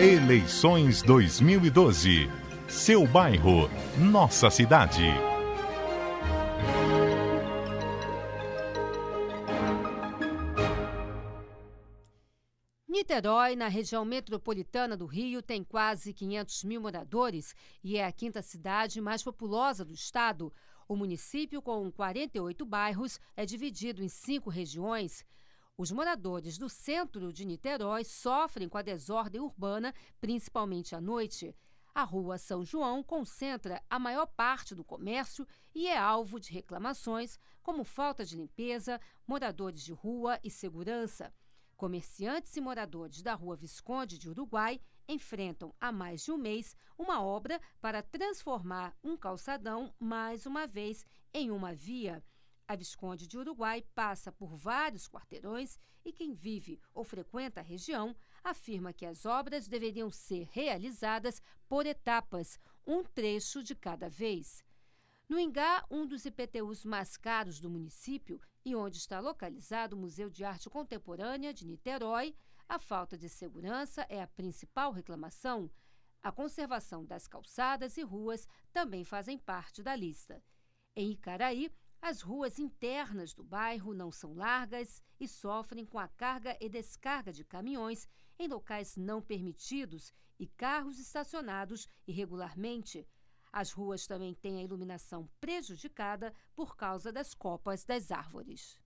Eleições 2012. Seu bairro, nossa cidade. Niterói, na região metropolitana do Rio, tem quase 500 mil moradores e é a quinta cidade mais populosa do estado. O município, com 48 bairros, é dividido em cinco regiões. Os moradores do centro de Niterói sofrem com a desordem urbana, principalmente à noite. A Rua São João concentra a maior parte do comércio e é alvo de reclamações como falta de limpeza, moradores de rua e segurança. Comerciantes e moradores da Rua Visconde de Uruguai enfrentam há mais de um mês uma obra para transformar um calçadão, mais uma vez, em uma via a visconde de uruguai passa por vários quarteirões e quem vive ou frequenta a região afirma que as obras deveriam ser realizadas por etapas um trecho de cada vez no Ingá, um dos IPTUs mais caros do município e onde está localizado o Museu de Arte Contemporânea de Niterói, a falta de segurança é a principal reclamação. A conservação das calçadas e ruas também fazem parte da lista. Em Icaraí, as ruas internas do bairro não são largas e sofrem com a carga e descarga de caminhões em locais não permitidos e carros estacionados irregularmente. As ruas também têm a iluminação prejudicada por causa das copas das árvores.